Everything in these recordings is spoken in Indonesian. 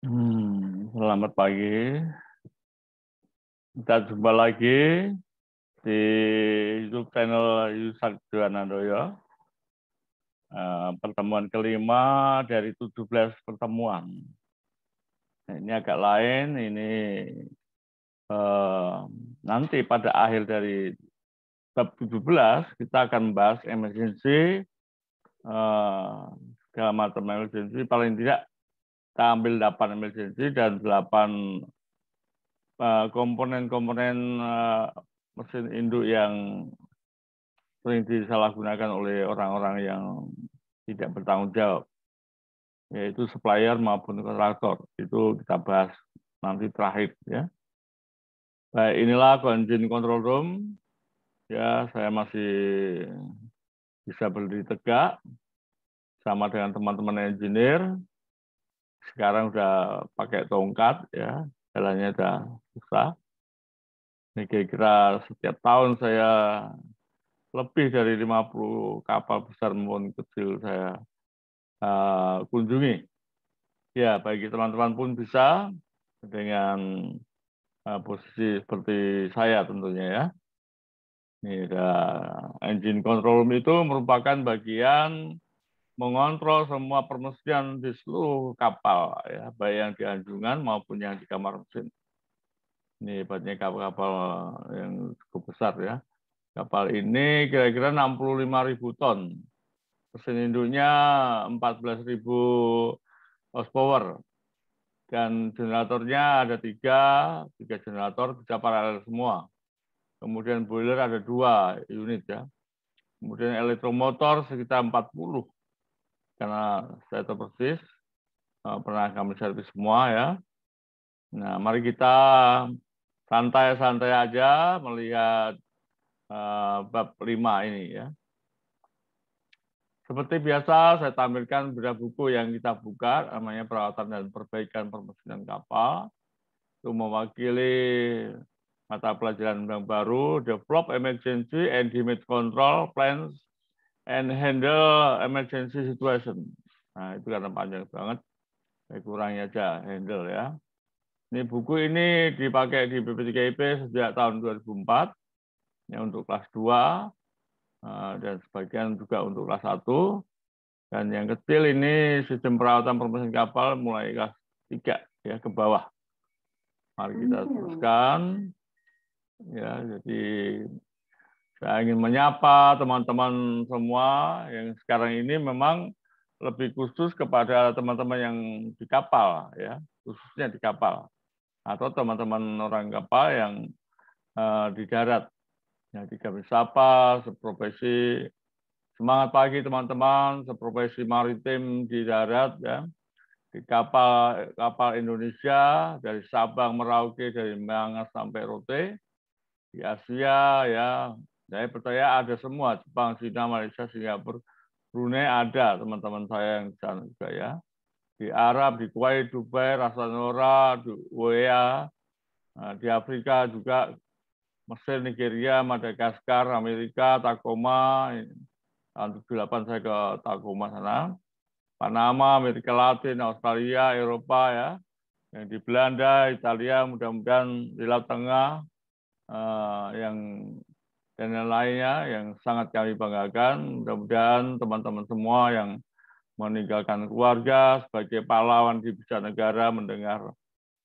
Hmm, selamat pagi. Kita jumpa lagi di YouTube channel Yusak Juwanandoyo. Uh, pertemuan kelima dari 17 pertemuan. Nah, ini agak lain, ini eh, nanti pada akhir dari bab 17 kita akan membahas emergency, uh, segala macam emergency, paling tidak kita ambil 8 emergency dan 8 eh, komponen-komponen eh, mesin induk yang sering disalahgunakan oleh orang-orang yang tidak bertanggung jawab, yaitu supplier maupun kontraktor. Itu kita bahas nanti terakhir. ya. Baik, inilah engine control room. Ya, saya masih bisa berdiri tegak sama dengan teman-teman engineer sekarang udah pakai tongkat ya jalannya udah susah ini kira-kira setiap tahun saya lebih dari 50 kapal besar maupun kecil saya uh, kunjungi ya bagi teman-teman pun bisa dengan uh, posisi seperti saya tentunya ya ini ada engine control room itu merupakan bagian mengontrol semua permesinan di seluruh kapal, ya, baik yang di anjungan maupun yang di kamar mesin. Ini hebatnya kapal-kapal yang cukup besar ya. Kapal ini kira-kira 65 ribu ton. Mesin induknya 14 ribu horsepower. Dan generatornya ada tiga, tiga generator bisa paralel semua. Kemudian boiler ada dua unit ya. Kemudian elektromotor sekitar 40 karena saya tahu persis eh, pernah kami servis semua ya. Nah, mari kita santai-santai aja melihat uh, bab 5 ini ya. Seperti biasa, saya tampilkan beberapa buku yang kita buka, namanya perawatan dan perbaikan permesinan kapal. Itu mewakili mata pelajaran yang baru, Develop Emergency and Damage Control Plans and handle emergency situation. Nah, itu karena panjang banget. Saya kurangi aja handle ya. Ini buku ini dipakai di BP3IP sejak tahun 2004 ya untuk kelas 2 eh, dan sebagian juga untuk kelas 1. Dan yang kecil ini sistem perawatan permesin kapal mulai kelas 3 ya ke bawah. Mari kita hmm. teruskan. Ya, jadi saya ingin menyapa teman-teman semua yang sekarang ini memang lebih khusus kepada teman-teman yang di kapal, ya khususnya di kapal atau teman-teman orang kapal yang uh, di darat. Jadi ya, kami sapa seprofesi semangat pagi teman-teman seprofesi maritim di darat ya di kapal kapal Indonesia dari Sabang Merauke dari Mangas sampai Rote di Asia ya saya percaya ada semua, Jepang, Cina, Malaysia, Singapura, Brunei ada teman-teman saya yang di sana juga ya. Di Arab, di Kuwait, Dubai, Rasanora, di UEA, e eh, di Afrika juga, Mesir, Nigeria, Madagaskar, Amerika, Takoma, tahun 78 saya ke Takoma sana, Panama, Amerika Latin, Australia, Eropa ya, yang di Belanda, Italia, mudah-mudahan di Laut Tengah, eh, yang dan yang lainnya yang sangat kami banggakan. Mudah-mudahan teman-teman semua yang meninggalkan keluarga sebagai pahlawan di bisa negara mendengar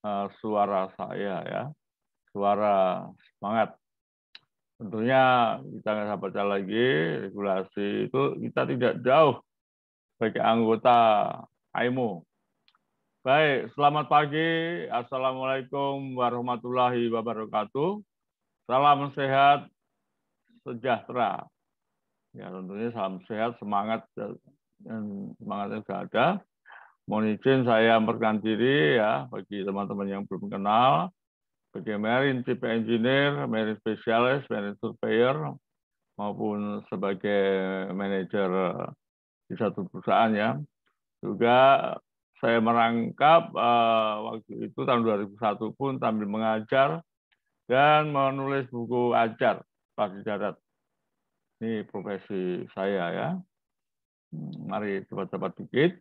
eh, suara saya ya, suara semangat. Tentunya kita nggak baca lagi regulasi itu kita tidak jauh sebagai anggota AIMO. Baik, selamat pagi. Assalamualaikum warahmatullahi wabarakatuh. Salam sehat sejahtera. Ya tentunya salam sehat, semangat dan semangatnya sudah ada. Mohon izin saya memperkenalkan diri ya bagi teman-teman yang belum kenal. Bagi marine chief engineer, marine specialist, marine surveyor, maupun sebagai manajer di satu perusahaan ya. Juga saya merangkap uh, waktu itu tahun 2001 pun sambil mengajar dan menulis buku ajar pakai darat. Ini profesi saya ya. Hmm, mari cepat-cepat dikit.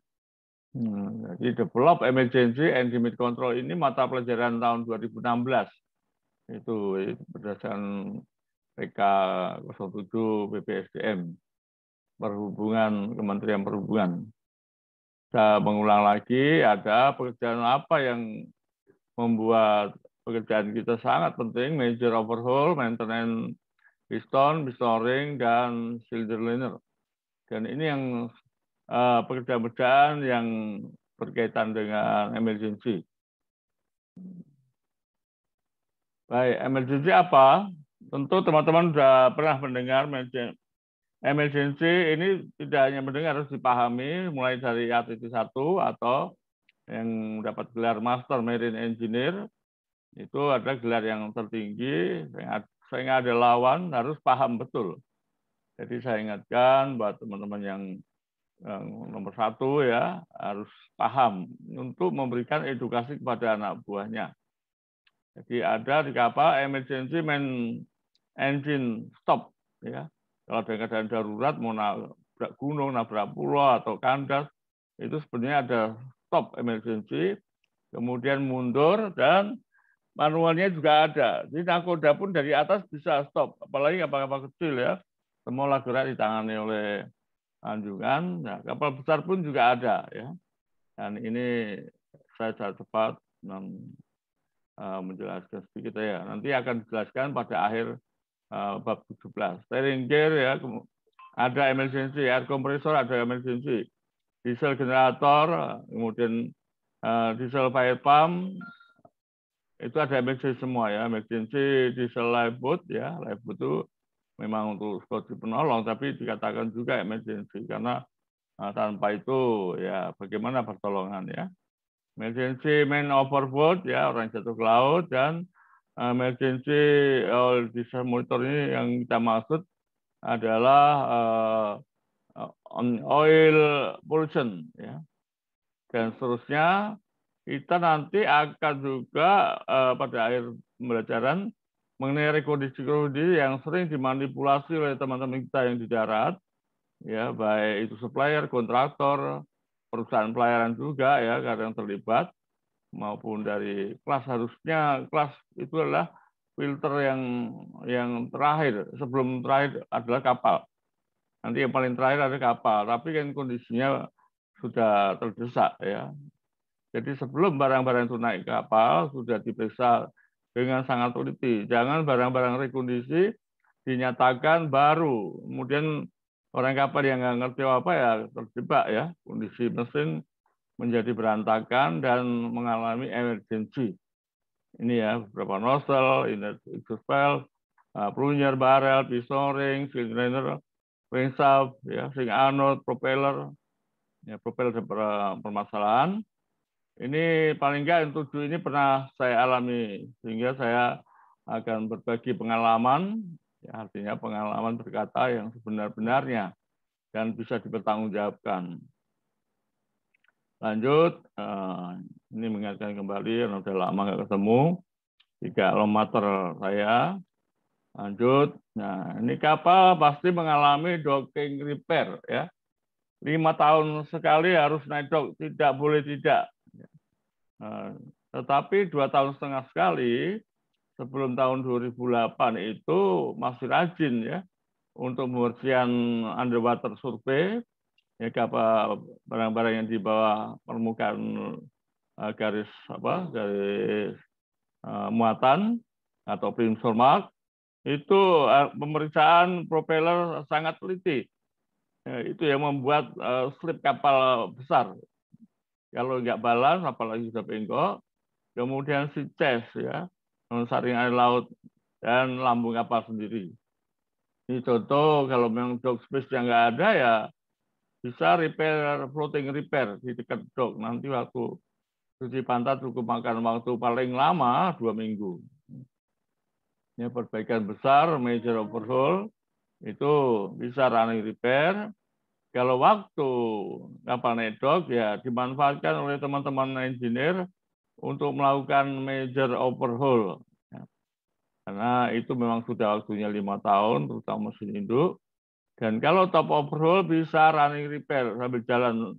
Hmm, jadi develop emergency and limit control ini mata pelajaran tahun 2016. Itu berdasarkan PK 07 BPSDM perhubungan Kementerian Perhubungan. Saya mengulang lagi, ada pekerjaan apa yang membuat pekerjaan kita sangat penting, major overhaul, maintenance piston, piston ring, dan cylinder liner. Dan ini yang uh, pekerjaan-pekerjaan yang berkaitan dengan emergency. Baik, emergency apa? Tentu teman-teman sudah pernah mendengar emergency ini tidak hanya mendengar, harus dipahami mulai dari ATC 1 atau yang dapat gelar Master Marine Engineer, itu ada gelar yang tertinggi, yang sehingga ada lawan harus paham betul. Jadi saya ingatkan buat teman-teman yang, nomor satu ya harus paham untuk memberikan edukasi kepada anak buahnya. Jadi ada di kapal emergency main engine stop ya. Kalau ada keadaan darurat mau nabrak gunung, nabrak pulau atau kandas itu sebenarnya ada stop emergency, kemudian mundur dan manualnya juga ada. Jadi nakoda pun dari atas bisa stop, apalagi kapal-kapal kecil ya. Semua gerak ditangani oleh anjungan. Nah, kapal besar pun juga ada ya. Dan ini saya sangat cepat eh, menjelaskan sedikit ya. Nanti akan dijelaskan pada akhir eh, bab 17. Steering gear ya, ada emergency, air compressor ada emergency, diesel generator, kemudian eh, diesel fire pump, itu ada emergency semua ya. Emergency di lifeboat ya. Lifeboat itu memang untuk sebagai penolong, tapi dikatakan juga emergency ya karena nah, tanpa itu ya bagaimana pertolongan ya. Emergency main overboard ya orang jatuh ke laut dan emergency eh, eh, all disaster monitor ini yang kita maksud adalah uh, on oil pollution ya dan seterusnya kita nanti akan juga uh, pada akhir pembelajaran mengenai rekondisi-rekondisi yang sering dimanipulasi oleh teman-teman kita yang di darat, ya baik itu supplier, kontraktor, perusahaan pelayaran juga ya kadang terlibat maupun dari kelas harusnya kelas itu adalah filter yang yang terakhir sebelum terakhir adalah kapal nanti yang paling terakhir ada kapal tapi kan kondisinya sudah terdesak ya jadi sebelum barang-barang itu naik kapal sudah diperiksa dengan sangat teliti. Jangan barang-barang rekondisi dinyatakan baru, kemudian orang kapal yang nggak ngerti apa ya terjebak ya kondisi mesin menjadi berantakan dan mengalami emergency. Ini ya beberapa nozzle, exhaust valve, eh, plunger, barrel, piston ring, cylinder, ring shaft, ya, ring anode, propeller, ya propeller ada permasalahan. Ini paling nggak yang tujuh ini pernah saya alami, sehingga saya akan berbagi pengalaman, ya artinya pengalaman berkata yang sebenar-benarnya dan bisa dipertanggungjawabkan. Lanjut, eh, ini mengingatkan kembali, yang sudah lama nggak ketemu, tiga kilometer saya. Lanjut, nah ini kapal pasti mengalami docking repair ya. Lima tahun sekali harus naik dok, tidak boleh tidak. Nah, tetapi dua tahun setengah sekali sebelum tahun 2008 itu masih rajin ya untuk pengerjaan underwater survey ya apa barang-barang yang di bawah permukaan eh, garis apa garis eh, muatan atau primitive mark itu eh, pemeriksaan propeller sangat teliti ya, itu yang membuat uh, slip kapal besar kalau nggak balas, apalagi sudah bengkok, kemudian si chest ya, saring air laut dan lambung kapal sendiri. Ini contoh kalau memang dog space yang nggak ada ya bisa repair floating repair di dekat dog nanti waktu cuci pantat cukup makan waktu paling lama dua minggu. Ini perbaikan besar major overhaul itu bisa running repair kalau waktu kapal nedok ya dimanfaatkan oleh teman-teman engineer untuk melakukan major overhaul. ya. Karena itu memang sudah waktunya lima tahun, terutama mesin induk. Dan kalau top overhaul bisa running repair sambil jalan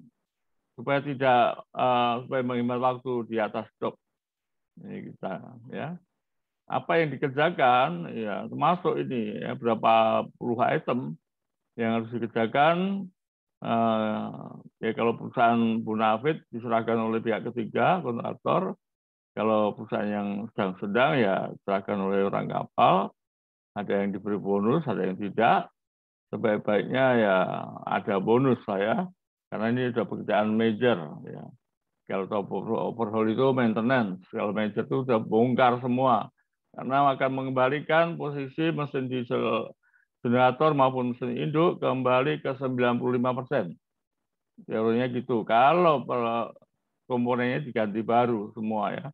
supaya tidak uh, supaya menghemat waktu di atas dok ini kita ya apa yang dikerjakan ya termasuk ini ya berapa puluh item yang harus dikerjakan Eh, ya kalau perusahaan Bunafit diserahkan oleh pihak ketiga kontraktor, kalau perusahaan yang sedang-sedang ya diserahkan oleh orang kapal, ada yang diberi bonus, ada yang tidak. Sebaik-baiknya ya ada bonus lah ya, karena ini sudah pekerjaan major ya. Kalau top overhaul itu maintenance, kalau major itu sudah bongkar semua, karena akan mengembalikan posisi mesin diesel generator maupun mesin induk kembali ke 95 persen. Teorinya gitu. Kalau komponennya diganti baru semua ya.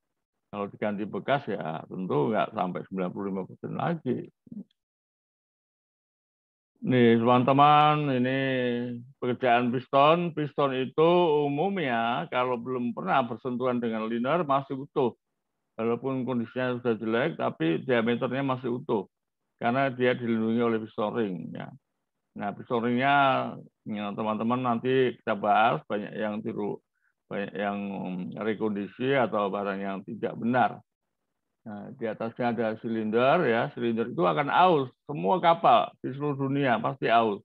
Kalau diganti bekas ya tentu nggak sampai 95 persen lagi. Nih, teman-teman, ini pekerjaan piston. Piston itu umumnya kalau belum pernah bersentuhan dengan liner masih utuh. Walaupun kondisinya sudah jelek, tapi diameternya masih utuh karena dia dilindungi oleh pistol ring ya. Nah, pistol ringnya teman teman-teman nanti kita bahas banyak yang tiru banyak yang rekondisi atau barang yang tidak benar. Nah, di atasnya ada silinder ya, silinder itu akan aus semua kapal di seluruh dunia pasti aus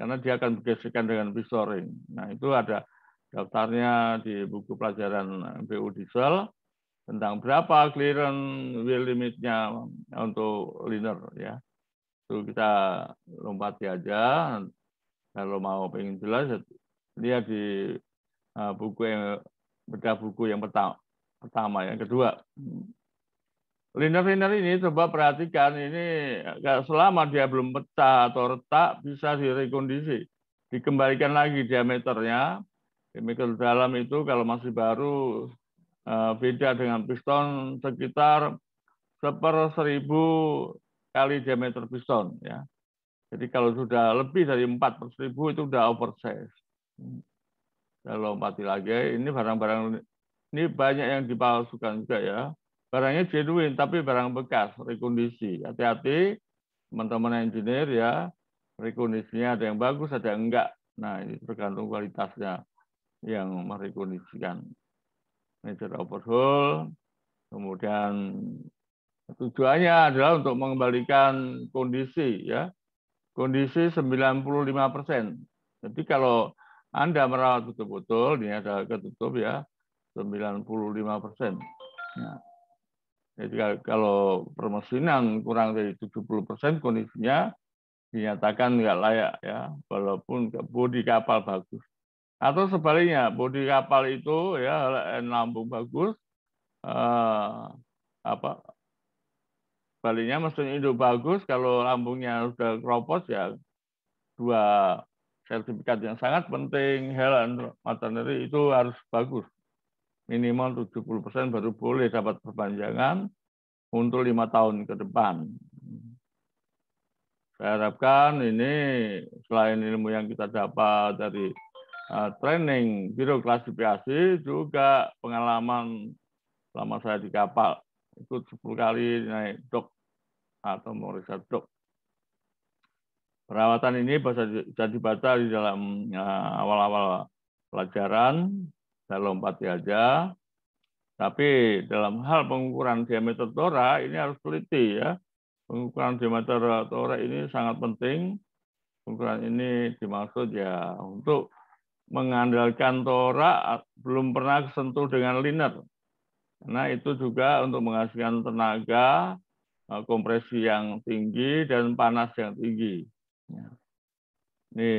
karena dia akan bergesekan dengan pistol ring. Nah, itu ada daftarnya di buku pelajaran BU Diesel tentang berapa clearance wheel limitnya untuk liner ya. Itu kita lompati aja. Kalau mau pengen jelas lihat di eh, buku yang bedah buku yang pertama, pertama yang kedua. Liner-liner ini coba perhatikan ini selama dia belum pecah atau retak bisa direkondisi, dikembalikan lagi diameternya. Diameter dalam itu kalau masih baru Eh, beda dengan piston sekitar seper seribu kali diameter piston ya. Jadi kalau sudah lebih dari empat per seribu itu sudah oversize. kalau hmm. empat lagi, ini barang-barang ini banyak yang dipalsukan juga ya. Barangnya genuine tapi barang bekas, rekondisi. Hati-hati teman-teman engineer ya, rekondisinya ada yang bagus, ada yang enggak. Nah, ini tergantung kualitasnya yang merekondisikan. Major overhaul. Kemudian tujuannya adalah untuk mengembalikan kondisi ya. Kondisi 95%. Jadi kalau Anda merawat betul-betul, ini ada ketutup ya, 95%. Ya. Jadi kalau permesinan kurang dari 70% kondisinya dinyatakan nggak layak ya, walaupun bodi kapal bagus. Atau sebaliknya, bodi kapal itu ya eh, lambung bagus, eh, apa baliknya mesin induk bagus, kalau lambungnya sudah keropos ya dua sertifikat yang sangat penting, Helen Maternity itu harus bagus. Minimal 70% baru boleh dapat perpanjangan untuk lima tahun ke depan. Saya harapkan ini selain ilmu yang kita dapat dari Ah, training birokrasi juga pengalaman lama saya di kapal ikut 10 kali naik dok atau memeriksa dok. Perawatan ini bisa dibaca di dalam ah, awal-awal pelajaran, saya lompat aja. Tapi dalam hal pengukuran diameter tora ini harus teliti ya. Pengukuran diameter tora ini sangat penting. Pengukuran ini dimaksud ya untuk mengandalkan torak belum pernah sentuh dengan liner. Karena itu juga untuk menghasilkan tenaga, eh, kompresi yang tinggi, dan panas yang tinggi. Ya. Ini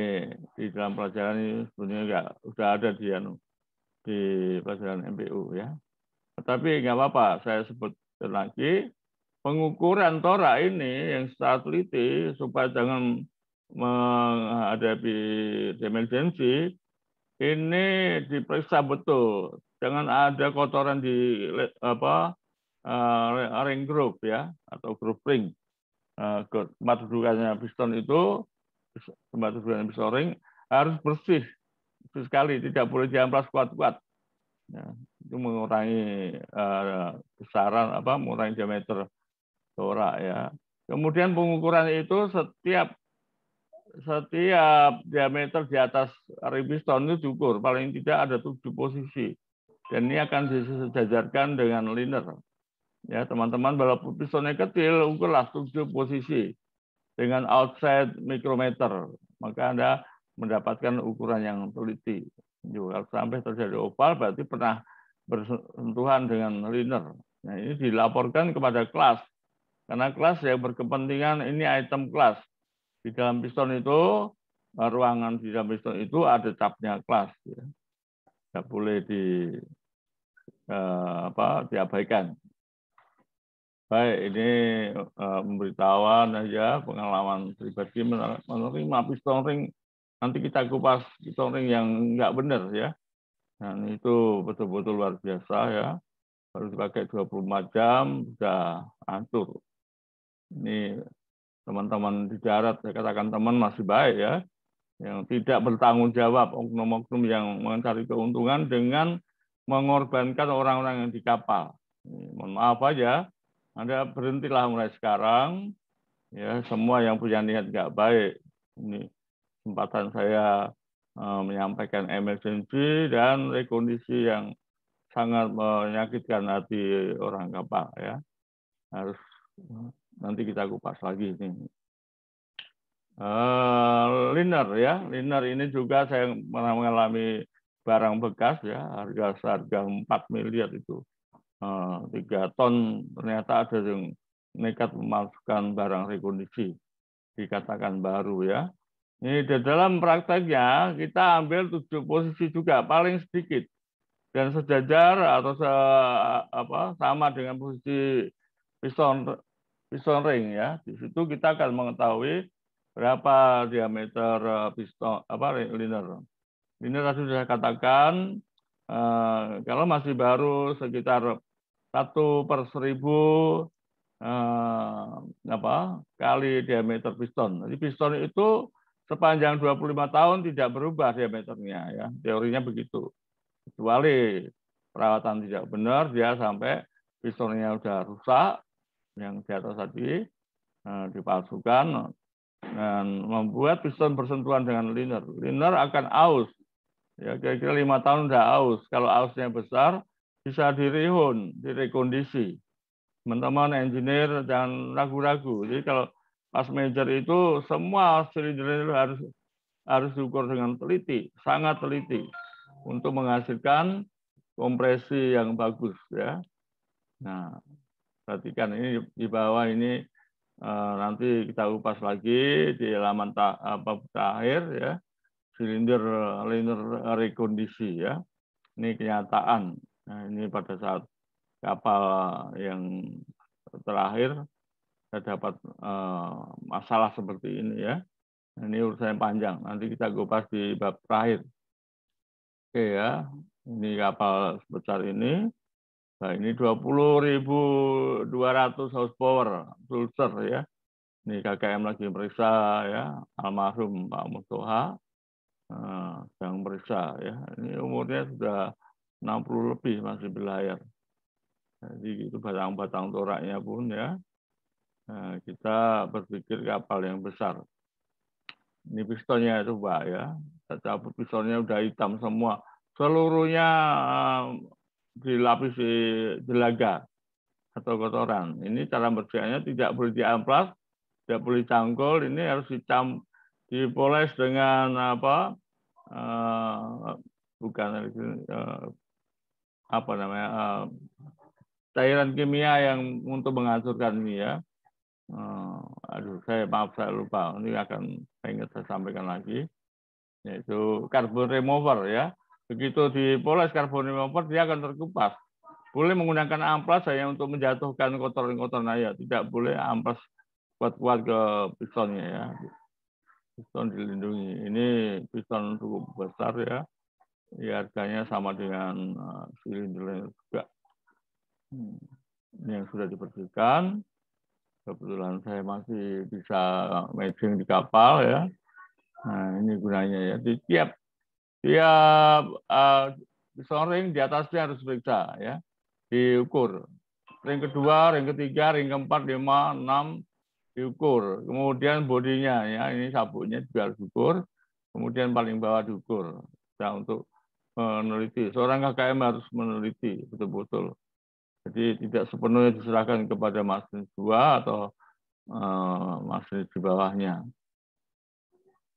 di dalam pelajaran ini sebenarnya enggak, sudah ada di, anu, di pelajaran MPU. ya. Tapi nggak apa-apa, saya sebut lagi. Pengukuran torak ini yang secara teliti supaya jangan menghadapi emergency ini diperiksa betul. Jangan ada kotoran di apa uh, ring group ya atau group ring. Uh, tempat dudukannya piston itu tempat dudukannya piston ring harus bersih, bersih sekali, tidak boleh diamplas kuat-kuat. Ya, itu mengurangi uh, besaran apa mengurangi diameter torak ya. Kemudian pengukuran itu setiap setiap diameter di atas ribis tahun itu cukur, paling tidak ada tujuh posisi dan ini akan disejajarkan dengan liner ya teman-teman walaupun pistonnya kecil ukurlah tujuh posisi dengan outside mikrometer maka anda mendapatkan ukuran yang teliti juga sampai terjadi oval berarti pernah bersentuhan dengan liner nah ini dilaporkan kepada kelas karena kelas yang berkepentingan ini item kelas di dalam piston itu, eh, ruangan di dalam piston itu ada capnya kelas. Ya. Tidak boleh di eh, apa diabaikan. Baik, ini eh, memberitahuan aja pengalaman pribadi menerima piston ring. Nanti kita kupas piston ring yang nggak benar ya. Dan itu betul-betul luar biasa ya baru dipakai 24 jam sudah hancur. Ini teman-teman di darat, saya katakan teman masih baik ya, yang tidak bertanggung jawab, oknum-oknum yang mencari keuntungan dengan mengorbankan orang-orang yang di kapal. Mohon maaf aja, Anda berhentilah mulai sekarang, ya semua yang punya niat nggak baik. Ini kesempatan saya eh, menyampaikan emergensi dan rekondisi yang sangat menyakitkan hati orang kapal ya harus nanti kita kupas lagi ini. Uh, liner ya, liner ini juga saya pernah mengalami barang bekas ya, harga harga 4 miliar itu. Eh, tiga uh, ton ternyata ada yang nekat memasukkan barang rekondisi dikatakan baru ya. Ini di dalam prakteknya kita ambil tujuh posisi juga paling sedikit dan sejajar atau se, apa sama dengan posisi piston piston ring ya. Di situ kita akan mengetahui berapa diameter eh, piston apa liner. Ini tadi sudah katakan eh, kalau masih baru sekitar satu per seribu eh, apa kali diameter piston. Jadi piston itu sepanjang 25 tahun tidak berubah diameternya ya. Teorinya begitu. Kecuali perawatan tidak benar dia sampai pistonnya sudah rusak yang di atas tadi eh, dipalsukan dan membuat piston bersentuhan dengan liner. Liner akan aus. Ya kira-kira lima tahun sudah aus. Kalau ausnya besar bisa direhun, direkondisi. Teman-teman engineer dan ragu-ragu. Jadi kalau pas major itu semua silinder harus harus diukur dengan teliti, sangat teliti untuk menghasilkan kompresi yang bagus ya. Nah, perhatikan ini di bawah ini eh, nanti kita kupas lagi di laman tak apa terakhir ya silinder liner rekondisi ya ini kenyataan nah, ini pada saat kapal yang terakhir kita dapat eh, masalah seperti ini ya ini urusan yang panjang nanti kita kupas di bab terakhir oke ya ini kapal sebesar ini Nah, ini 20.200 horsepower pulser ya. Ini KKM lagi periksa ya, almarhum Pak Mustoha nah, eh, yang periksa ya. Ini umurnya sudah 60 lebih masih berlayar. Jadi itu batang-batang toraknya pun ya. Nah, kita berpikir kapal yang besar. Ini pistonnya coba ya. Kita pistonnya udah hitam semua. Seluruhnya dilapisi jelaga atau kotoran. Ini cara bersihannya tidak boleh diamplas, tidak boleh dicangkul, ini harus dicam, dipoles dengan apa? Uh, bukan uh, apa namanya? Uh, cairan kimia yang untuk menghancurkan ini ya. Uh, aduh, saya maaf saya lupa. Ini akan saya ingat saya sampaikan lagi yaitu carbon remover ya Begitu dipoles 54, dia akan terkupas. Boleh menggunakan amplas hanya untuk menjatuhkan kotoran-kotoran ayah. Tidak boleh amplas kuat-kuat ke pistonnya ya. Piston dilindungi. Ini piston cukup besar ya. Ya harganya sama dengan uh, silinder juga. Hmm. Ini yang sudah dibersihkan. Kebetulan saya masih bisa matching di kapal ya. Nah, ini gunanya ya. Di tiap dia uh, scoring di atas dia harus periksa ya diukur ring kedua ring ketiga ring keempat lima enam diukur kemudian bodinya ya ini sabuknya juga harus diukur kemudian paling bawah diukur Ya untuk meneliti seorang KKM harus meneliti betul-betul jadi tidak sepenuhnya diserahkan kepada masjid dua atau uh, eh, masjid di bawahnya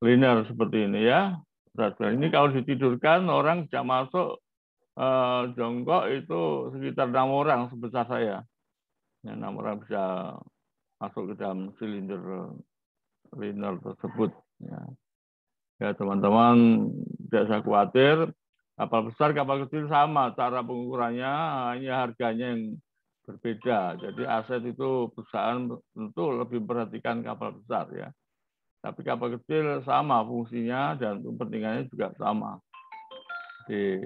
linear seperti ini ya berat badan. Ini iya. kalau ditidurkan orang tidak masuk eh, jongkok itu sekitar enam orang sebesar saya. Ya, enam orang bisa masuk ke dalam silinder liner tersebut. Ya. ya teman-teman tidak usah khawatir. Kapal besar, kapal kecil sama cara pengukurannya, hanya harganya yang berbeda. Jadi aset itu perusahaan tentu lebih perhatikan kapal besar ya. Tapi kapal kecil sama fungsinya dan kepentingannya juga sama. Jadi,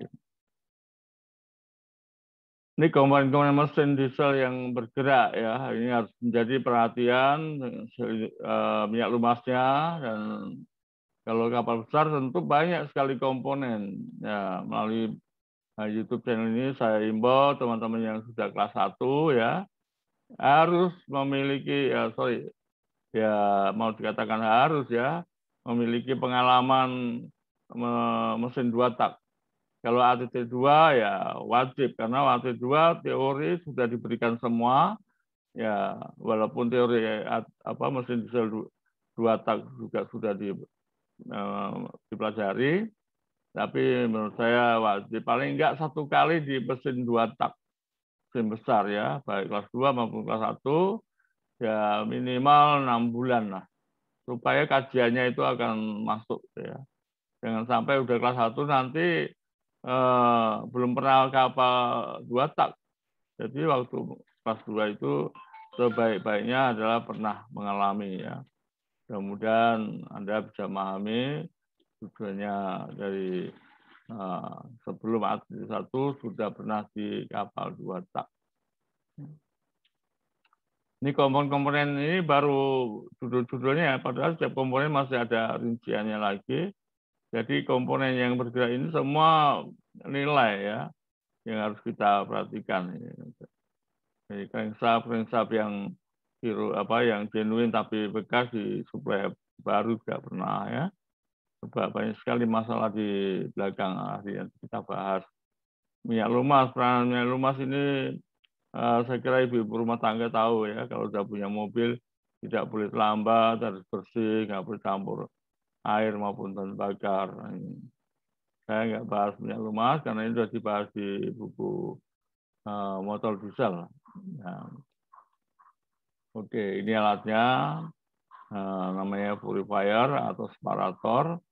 ini komponen-komponen mesin diesel yang bergerak ya. Ini harus menjadi perhatian eh, minyak lumasnya dan kalau kapal besar tentu banyak sekali komponen. Ya, melalui eh, YouTube channel ini saya imbau teman-teman yang sudah kelas 1 ya harus memiliki ya sorry ya mau dikatakan harus ya memiliki pengalaman mesin dua tak. Kalau ATT2 ya wajib karena ATT2 teori sudah diberikan semua ya walaupun teori apa mesin diesel dua tak juga sudah di, dipelajari tapi menurut saya wajib paling enggak satu kali di mesin dua tak mesin besar ya baik kelas 2 maupun kelas 1 ya minimal enam bulan lah supaya kajiannya itu akan masuk ya jangan sampai udah kelas satu nanti eh, belum pernah kapal dua tak jadi waktu kelas dua itu sebaik-baiknya adalah pernah mengalami ya Kemudian anda bisa memahami tujuannya dari eh, sebelum satu sudah pernah di kapal dua tak ini komponen-komponen ini baru judul-judulnya ya, padahal setiap komponen masih ada rinciannya lagi. Jadi komponen yang bergerak ini semua nilai ya yang harus kita perhatikan. Jadi prinsip-prinsip yang biru apa yang genuin tapi bekas di suplai baru tidak pernah ya. Coba banyak sekali masalah di belakang yang kita bahas. Minyak lumas, peranan minyak lumas ini Eh, saya kira ibu rumah tangga tahu ya kalau sudah punya mobil tidak boleh terlambat, harus bersih, nggak boleh campur air maupun bahan bakar. Hmm. Saya nggak bahas punya rumah karena ini sudah dibahas di buku uh, motor diesel. ya. Oke, ini alatnya uh, namanya purifier atau separator,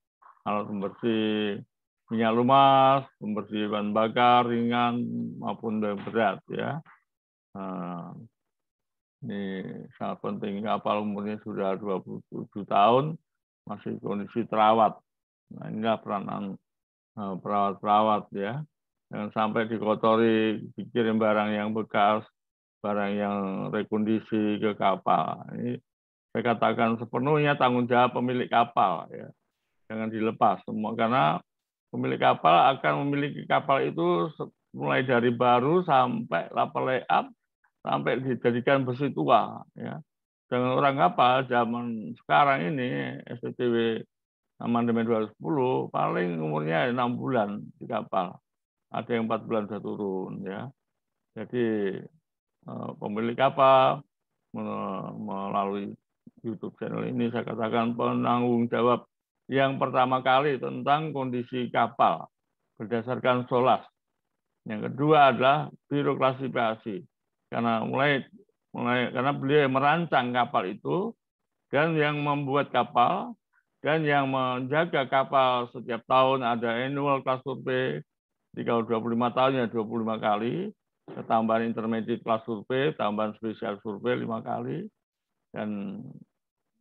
alat pembersih minyak lumas, pembersih bahan bakar ringan maupun berat ya. Nah, ini sangat penting kapal umurnya sudah 27 tahun masih kondisi terawat. Nah, inilah peranan eh, perawat-perawat ya. Jangan sampai dikotori, dikirim barang yang bekas, barang yang rekondisi ke kapal. Ini saya katakan sepenuhnya tanggung jawab pemilik kapal ya. Jangan dilepas semua karena pemilik kapal akan memiliki kapal itu mulai dari baru sampai lapel layup sampai dijadikan besi tua ya dengan orang apa zaman sekarang ini STTW amandemen 210 paling umurnya 6 bulan di kapal ada yang 4 bulan sudah turun ya jadi eh, pemilik kapal melalui YouTube channel ini saya katakan penanggung jawab yang pertama kali tentang kondisi kapal berdasarkan solas yang kedua adalah birokrasi PASI karena mulai mulai karena beliau yang merancang kapal itu dan yang membuat kapal dan yang menjaga kapal setiap tahun ada annual class survey di kalau 25 tahun ya 25 kali tambahan intermediate class survey tambahan spesial survey lima kali dan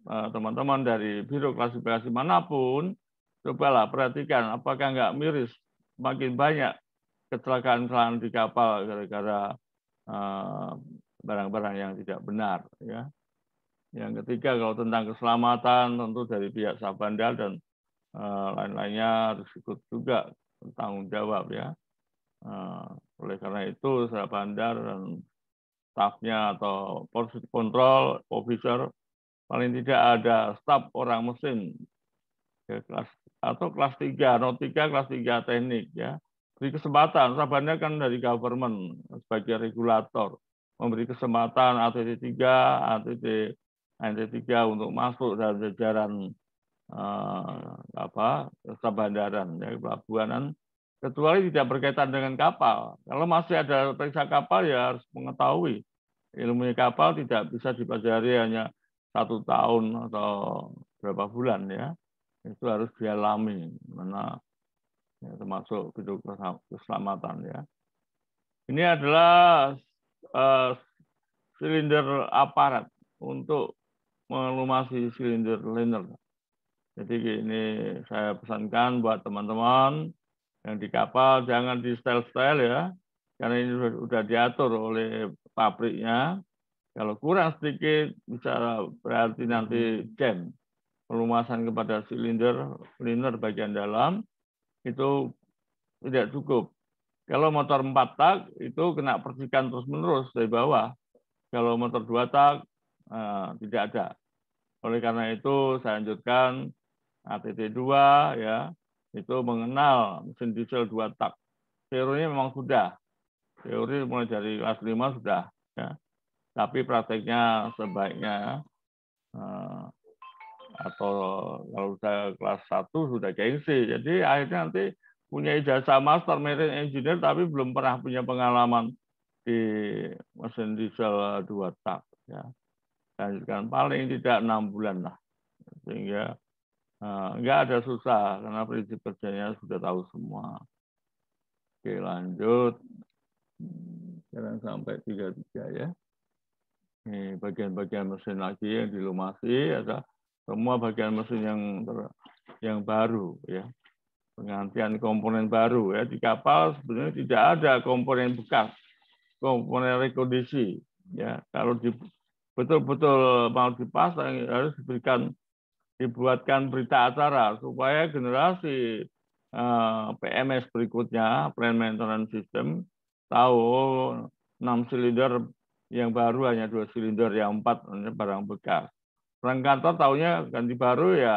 eh, teman-teman dari biro klasifikasi manapun cobalah perhatikan apakah nggak miris makin banyak kecelakaan-kecelakaan di kapal gara-gara Eh, barang-barang yang tidak benar ya. Yang ketiga kalau tentang keselamatan tentu dari pihak Sabandal dan uh, lain-lainnya harus ikut juga tanggung jawab ya. Uh, oleh karena itu Sabandal dan stafnya atau porsi kontrol officer paling tidak ada staf orang mesin ya, kelas atau kelas tiga, notika 3 kelas tiga teknik ya beri kesempatan. Sabannya kan dari government sebagai regulator memberi kesempatan ATT 3, ATT NT 3 untuk masuk dalam jajaran eh, apa sabandaran ya pelabuhanan kecuali tidak berkaitan dengan kapal. Kalau masih ada periksa kapal ya harus mengetahui ilmu kapal tidak bisa dipelajari hanya satu tahun atau berapa bulan ya itu harus dialami karena ya, termasuk gedung keselamatan ya. Ini adalah uh, silinder aparat untuk melumasi silinder liner. Jadi ini saya pesankan buat teman-teman yang di kapal jangan di style-style ya, karena ini sudah, sudah diatur oleh pabriknya. Kalau kurang sedikit bisa berarti nanti hmm. jam pelumasan kepada silinder liner bagian dalam itu tidak cukup. Kalau motor empat tak itu kena percikan terus-menerus dari bawah. Kalau motor dua tak eh, tidak ada. Oleh karena itu saya lanjutkan ATT 2 ya itu mengenal mesin diesel dua tak. Teorinya memang sudah. Teori mulai dari kelas 5 sudah ya. Tapi prakteknya sebaiknya eh, atau kalau saya kelas 1 sudah gengsi. Jadi akhirnya nanti punya ijazah master marine engineer tapi belum pernah punya pengalaman di mesin diesel dua tak ya. Dan paling tidak enam bulan lah sehingga uh, nggak ada susah karena prinsip kerjanya sudah tahu semua. Oke lanjut sekarang sampai 33 ya. Ini bagian-bagian mesin lagi yang dilumasi ada semua bagian mesin yang ter, yang baru ya penggantian komponen baru ya di kapal sebenarnya tidak ada komponen bekas komponen rekondisi ya kalau di betul-betul mau dipasang harus diberikan dibuatkan berita acara supaya generasi eh, PMS berikutnya plan maintenance system tahu oh, enam silinder yang baru hanya dua silinder yang empat barang bekas orang kantor tahunya ganti baru ya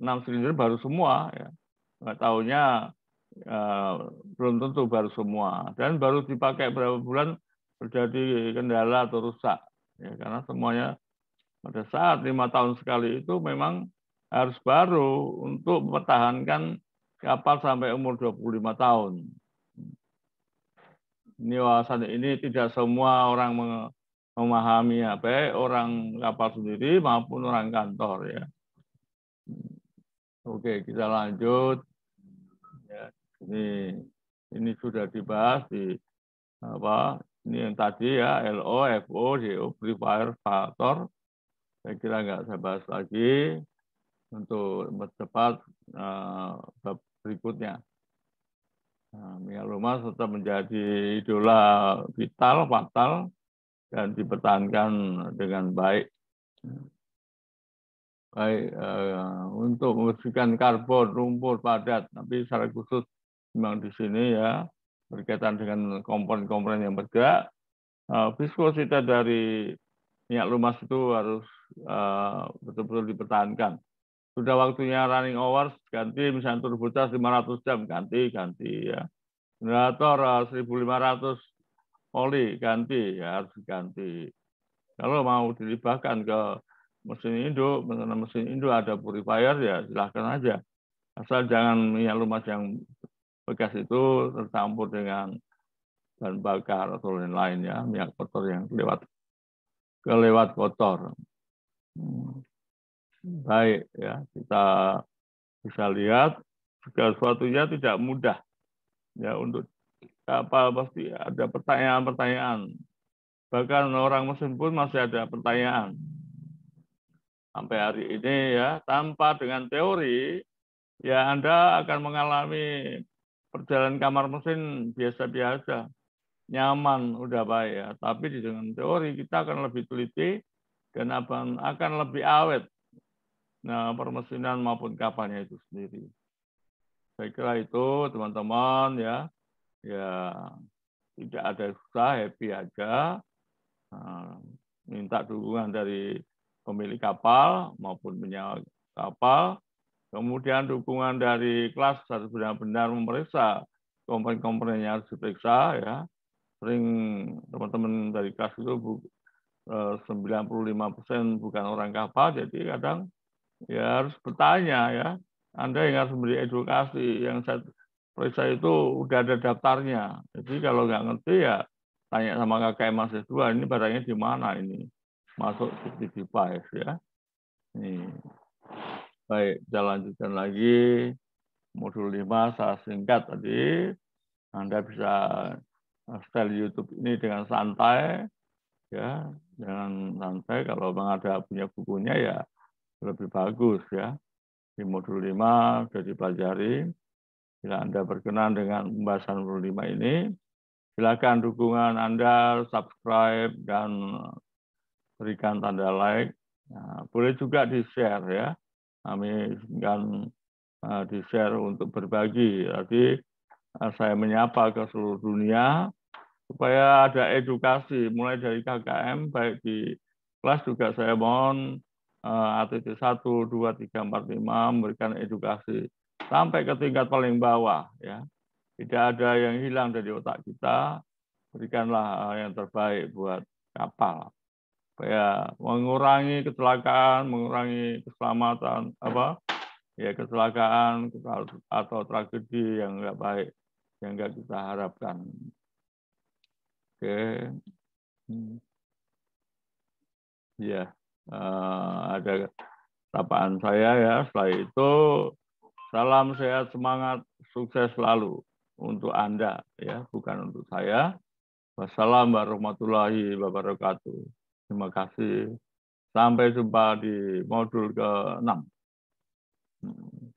enam silinder baru semua ya nggak tahunya ya, eh, belum tentu baru semua dan baru dipakai berapa bulan terjadi kendala atau rusak ya karena semuanya pada saat lima tahun sekali itu memang harus baru untuk mempertahankan kapal sampai umur 25 tahun. Ini wawasan ini tidak semua orang memahami ya, orang kapal sendiri maupun orang kantor ya. Hmm. Oke, kita lanjut. Ya, ini ini sudah dibahas di apa? Ini yang tadi ya LO, FO, DO, Prefire, faktor. Saya kira nggak saya bahas lagi untuk mempercepat uh, eh, berikutnya. Nah, Mia tetap menjadi idola vital, fatal, dan dipertahankan dengan baik. Baik uh, untuk membersihkan karbon, rumput padat, tapi secara khusus memang di sini ya berkaitan dengan komponen-komponen yang bergerak. Uh, eh, viskositas dari minyak lumas itu harus eh, betul-betul uh, dipertahankan. Sudah waktunya running hours, ganti misalnya turbinas 500 jam, ganti, ganti ya. Generator 1500 oli ganti ya harus diganti kalau mau dilibatkan ke mesin induk mesin mesin induk ada purifier ya silahkan aja asal jangan minyak lumas yang bekas itu tercampur dengan bahan bakar atau lain-lain ya minyak kotor yang lewat kelewat kotor hmm. baik ya kita bisa lihat segala sesuatunya tidak mudah ya untuk kapal pasti ada pertanyaan-pertanyaan. Bahkan orang mesin pun masih ada pertanyaan. Sampai hari ini ya, tanpa dengan teori, ya Anda akan mengalami perjalanan kamar mesin biasa-biasa. Nyaman, udah baik ya. Tapi dengan teori kita akan lebih teliti dan akan, lebih awet. Nah, permesinan maupun kapalnya itu sendiri. Saya kira itu teman-teman ya ya tidak ada susah, happy aja. Nah, minta dukungan dari pemilik kapal maupun penyewa kapal. Kemudian dukungan dari kelas harus benar-benar memeriksa komponen-komponen yang harus diperiksa ya. Sering teman-teman dari kelas itu 95% eh, bukan orang kapal, jadi kadang ya harus bertanya ya. Anda yang harus memberi edukasi yang saya periksa itu udah ada daftarnya. Jadi kalau nggak ngerti ya tanya sama KKM mahasiswa ini barangnya di mana ini masuk di device ya. Ini. Baik, kita lanjutkan lagi modul 5 saya singkat tadi. Anda bisa setel YouTube ini dengan santai ya, dengan santai kalau memang ada punya bukunya ya lebih bagus ya. Di modul 5 sudah dipelajari Bila Anda berkenan dengan pembahasan 25 ini, silakan dukungan Anda subscribe dan berikan tanda like. Nah, boleh juga di-share ya. Kami akan eh, di-share untuk berbagi. Jadi eh, saya menyapa ke seluruh dunia supaya ada edukasi mulai dari KKM baik di kelas juga saya mohon uh, ATT 1, 2, 3, 4, 5 memberikan edukasi sampai ke tingkat paling bawah ya. Tidak ada yang hilang dari otak kita. Berikanlah yang terbaik buat kapal ya mengurangi kecelakaan, mengurangi keselamatan apa ya kecelakaan atau tragedi yang enggak baik yang enggak kita harapkan. Oke. Ya, ada tapaan saya ya. Setelah itu Salam sehat, semangat, sukses selalu untuk Anda ya, bukan untuk saya. Wassalamualaikum warahmatullahi wabarakatuh. Terima kasih. Sampai jumpa di modul ke-6. Hmm.